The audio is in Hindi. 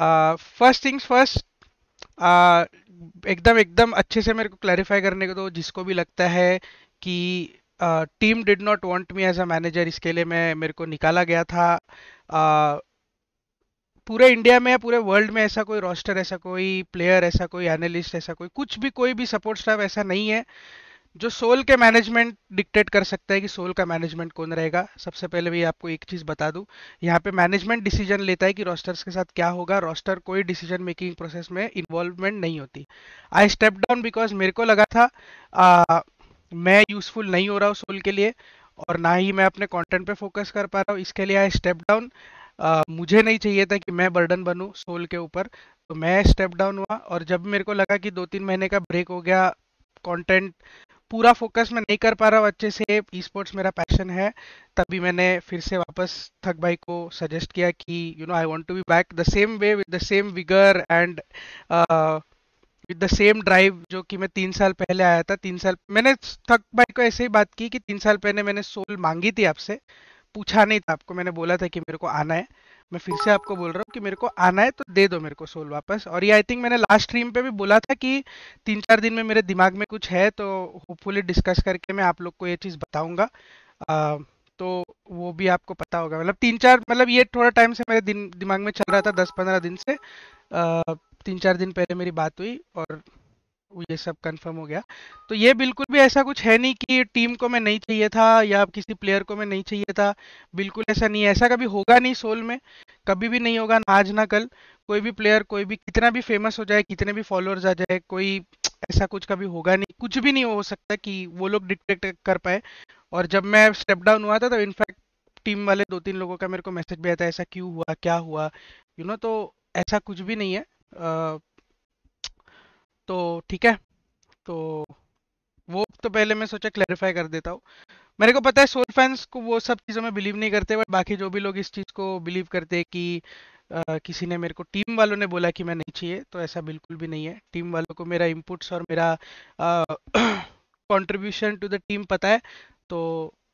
फर्स्ट थिंग्स फर्स्ट एकदम एकदम अच्छे से मेरे को क्लैरिफाई करने को दो जिसको भी लगता है कि team did not want me as a manager इसके लिए मैं मेरे को निकाला गया था uh, पूरे इंडिया में पूरे वर्ल्ड में ऐसा कोई रोस्टर ऐसा कोई प्लेयर ऐसा कोई एनालिस्ट ऐसा कोई कुछ भी कोई भी सपोर्ट स्टाफ ऐसा नहीं है जो सोल के मैनेजमेंट डिक्टेट कर सकता है कि सोल का मैनेजमेंट कौन रहेगा सबसे पहले भी आपको एक चीज़ बता दूं यहाँ पे मैनेजमेंट डिसीजन लेता है कि रोस्टर्स के साथ क्या होगा रोस्टर कोई डिसीजन मेकिंग प्रोसेस में इन्वॉल्वमेंट नहीं होती आई स्टेप डाउन बिकॉज मेरे को लगा था आ, मैं यूज़फुल नहीं हो रहा हूँ सोल के लिए और ना ही मैं अपने कॉन्टेंट पर फोकस कर पा रहा हूँ इसके लिए आई स्टेप डाउन मुझे नहीं चाहिए था कि मैं बर्डन बनूँ सोल के ऊपर तो मैं स्टेप डाउन हुआ और जब मेरे को लगा कि दो तीन महीने का ब्रेक हो गया कंटेंट पूरा फोकस मैं नहीं कर पा रहा हूँ अच्छे से ई स्पोर्ट्स मेरा पैशन है तभी मैंने फिर से वापस थक भाई को सजेस्ट किया कि you know I want to be back the same way with the same vigour and with the same drive जो कि मैं तीन साल पहले आया था तीन साल मैंने थक भाई को ऐसे ही बात की कि तीन साल पहले मैंने सोल मांगी थी आपसे पूछा नहीं था आपको मैंने बोला था कि मेरे को आना है मैं फिर से आपको बोल रहा हूँ कि मेरे को आना है तो दे दो मेरे को सोल वापस और ये आई थिंक मैंने लास्ट स्ट्रीम पे भी बोला था कि तीन चार दिन में मेरे दिमाग में कुछ है तो होपफुली डिस्कस करके मैं आप लोग को ये चीज़ बताऊँगा तो वो भी आपको पता होगा मतलब तीन चार मतलब ये थोड़ा टाइम से मेरे दिन दिमाग में चल रहा था दस पंद्रह दिन से आ, तीन चार दिन पहले मेरी बात हुई और ये सब कंफर्म हो गया तो ये बिल्कुल भी ऐसा कुछ है नहीं कि टीम को मैं नहीं चाहिए था या किसी प्लेयर को मैं नहीं चाहिए था बिल्कुल ऐसा नहीं है ऐसा कभी होगा नहीं सोल में कभी भी नहीं होगा ना आज ना कल कोई भी प्लेयर कोई भी कितना भी फेमस हो जाए कितने भी फॉलोअर्स आ जाए कोई ऐसा कुछ कभी होगा नहीं कुछ भी नहीं हो सकता कि वो लोग डिटेक्ट कर पाए और जब मैं स्टेप डाउन हुआ था तो इनफैक्ट टीम वाले दो तीन लोगों का मेरे को मैसेज भी आया था ऐसा क्यों हुआ क्या हुआ यू you नो know, तो ऐसा कुछ भी नहीं है तो ठीक है तो वो तो पहले मैं सोचा क्लैरिफाई कर देता हूँ मेरे को पता है सोल फैंस को वो सब चीज़ों में बिलीव नहीं करते बट बाकी जो भी लोग इस चीज़ को बिलीव करते हैं कि आ, किसी ने मेरे को टीम वालों ने बोला कि मैं नहीं चाहिए तो ऐसा बिल्कुल भी नहीं है टीम वालों को मेरा इनपुट्स और मेरा कंट्रीब्यूशन टू द टीम पता है तो